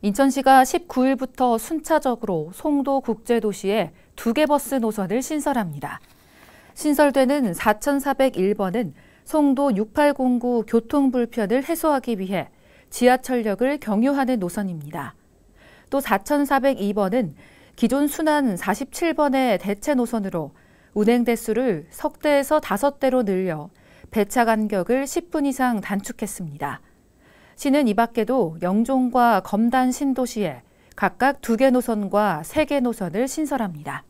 인천시가 19일부터 순차적으로 송도 국제도시에 두 개 버스 노선을 신설합니다. 신설되는 4,401번은 송도 6809 교통 불편을 해소하기 위해 지하철역을 경유하는 노선입니다. 또 4,402번은 기존 순환 47번의 대체 노선으로 운행 대수를 석 대에서 다섯 대로 늘려 배차 간격을 10분 이상 단축했습니다. 시는 이 밖에도 영종과 검단 신도시에 각각 2개 노선과 3개 노선을 신설합니다.